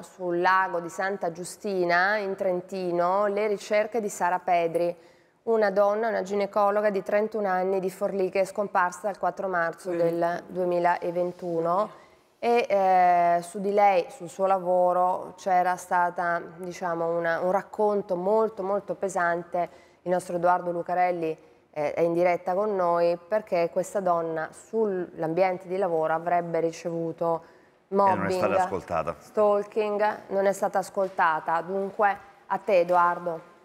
sul lago di Santa Giustina in Trentino le ricerche di Sara Pedri, una donna, una ginecologa di 31 anni di Forlì che è scomparsa il 4 marzo del 2021 e eh, su di lei, sul suo lavoro, c'era stato diciamo, un racconto molto molto pesante, il nostro Edoardo Lucarelli eh, è in diretta con noi perché questa donna sull'ambiente di lavoro avrebbe ricevuto mobbing, non è stata ascoltata. stalking, non è stata ascoltata. Dunque, a te Edoardo.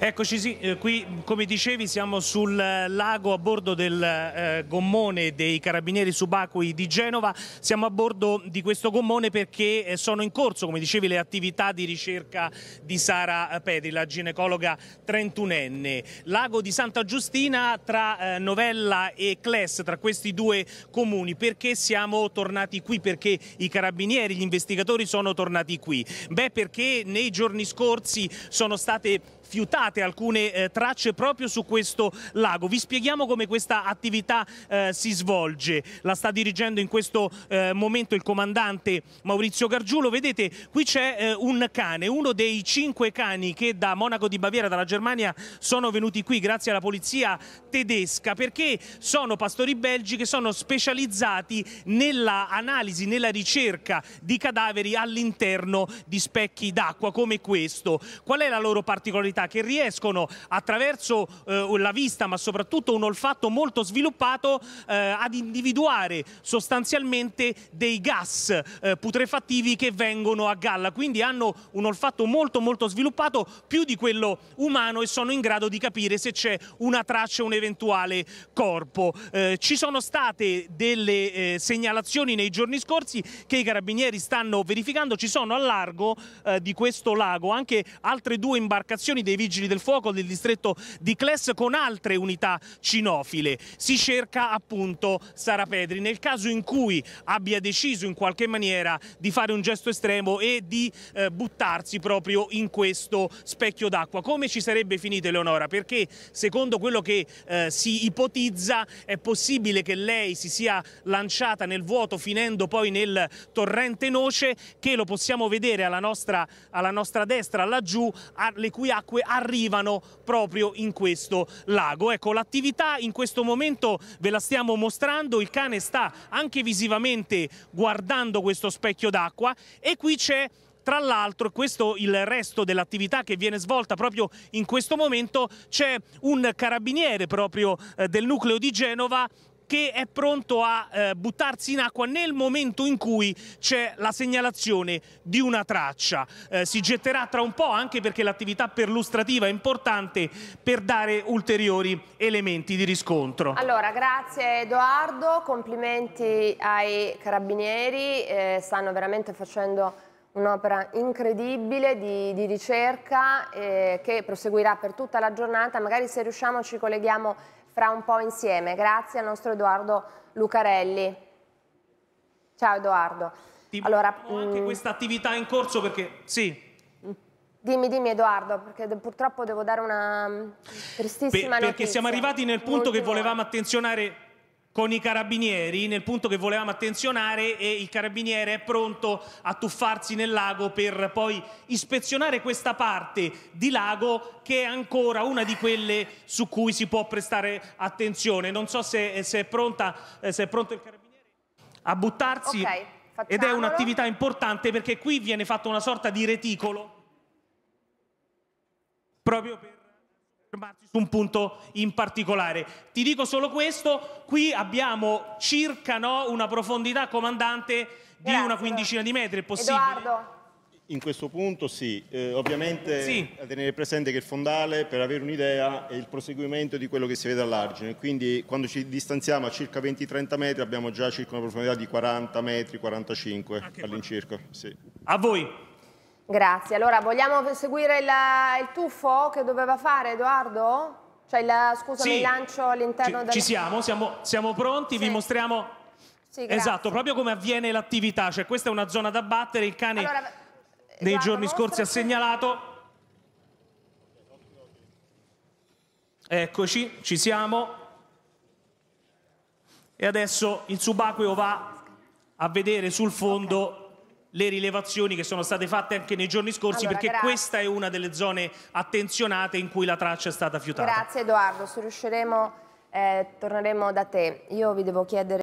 Eccoci sì, eh, qui come dicevi siamo sul eh, lago a bordo del eh, gommone dei carabinieri subacquei di Genova, siamo a bordo di questo gommone perché eh, sono in corso come dicevi le attività di ricerca di Sara Pedri, la ginecologa trentunenne. Lago di Santa Giustina tra eh, Novella e Cles, tra questi due comuni, perché siamo tornati qui, perché i carabinieri, gli investigatori sono tornati qui? Beh perché nei giorni scorsi sono state fiutate alcune eh, tracce proprio su questo lago. Vi spieghiamo come questa attività eh, si svolge. La sta dirigendo in questo eh, momento il comandante Maurizio Gargiulo. Vedete, qui c'è eh, un cane, uno dei cinque cani che da Monaco di Baviera, dalla Germania, sono venuti qui grazie alla polizia tedesca perché sono pastori belgi che sono specializzati nella analisi, nella ricerca di cadaveri all'interno di specchi d'acqua come questo. Qual è la loro particolarità? personalità che riescono attraverso eh, la vista ma soprattutto un olfatto molto sviluppato eh, ad individuare sostanzialmente dei gas eh, putrefattivi che vengono a galla quindi hanno un olfatto molto molto sviluppato più di quello umano e sono in grado di capire se c'è una traccia un eventuale corpo eh, ci sono state delle eh, segnalazioni nei giorni scorsi che i carabinieri stanno verificando ci sono a largo eh, di questo lago anche altre due imbarcazioni dei Vigili del Fuoco del distretto di Cles con altre unità cinofile. Si cerca appunto Sara Pedri. Nel caso in cui abbia deciso in qualche maniera di fare un gesto estremo e di eh, buttarsi proprio in questo specchio d'acqua, come ci sarebbe finita Eleonora? Perché secondo quello che eh, si ipotizza è possibile che lei si sia lanciata nel vuoto finendo poi nel torrente Noce che lo possiamo vedere alla nostra, alla nostra destra laggiù, alle cui acque acque arrivano proprio in questo lago. Ecco, l'attività in questo momento ve la stiamo mostrando, il cane sta anche visivamente guardando questo specchio d'acqua e qui c'è tra l'altro, questo è il resto dell'attività che viene svolta proprio in questo momento, c'è un carabiniere proprio eh, del nucleo di Genova che è pronto a eh, buttarsi in acqua nel momento in cui c'è la segnalazione di una traccia. Eh, si getterà tra un po' anche perché l'attività perlustrativa è importante per dare ulteriori elementi di riscontro. Allora, grazie Edoardo, complimenti ai carabinieri, eh, stanno veramente facendo un'opera incredibile di, di ricerca eh, che proseguirà per tutta la giornata, magari se riusciamo ci colleghiamo fra un po' insieme. Grazie al nostro Edoardo Lucarelli. Ciao Edoardo. Ti allora, anche mh... Mm, questa attività in corso perché... Sì. Dimmi, dimmi Edoardo, perché purtroppo devo dare una mm, tristissima Beh, Perché notizia. siamo arrivati nel punto che volevamo attenzionare con i carabinieri nel punto che volevamo attenzionare e il carabiniere è pronto a tuffarsi nel lago per poi ispezionare questa parte di lago che è ancora una di quelle su cui si può prestare attenzione. Non so se, eh, se, è, pronta, eh, se è, pronto il carabiniere a buttarsi okay, ed è un'attività importante perché qui viene fatto una sorta di reticolo proprio per fermarci su un punto in particolare. Ti dico solo questo, qui abbiamo circa no, una profondità comandante di Grazie. una quindicina di metri, è possibile? Edoardo. In questo punto sì, eh, ovviamente sì. a tenere presente che il fondale per avere un'idea è il proseguimento di quello che si vede all'argine, quindi quando ci distanziamo a circa 20-30 metri abbiamo già circa una profondità di 40 metri, 45 ah, all'incirca. Sì. A voi. Grazie. Allora, vogliamo seguire il, il tuffo che doveva fare Edoardo? Cioè, il, scusami, sì. il lancio all'interno del... Ci siamo, siamo, siamo pronti, sì. vi mostriamo... Sì, esatto, proprio come avviene l'attività. Cioè, questa è una zona da battere, il cane allora, nei giorni scorsi ha segnalato... Eccoci, ci siamo. E adesso il subacqueo va a vedere sul fondo... Okay le rilevazioni che sono state fatte anche nei giorni scorsi allora, perché grazie. questa è una delle zone attenzionate in cui la traccia è stata fiutata. Grazie Edoardo, se riusciremo eh, torneremo da te. Io vi devo chiedere...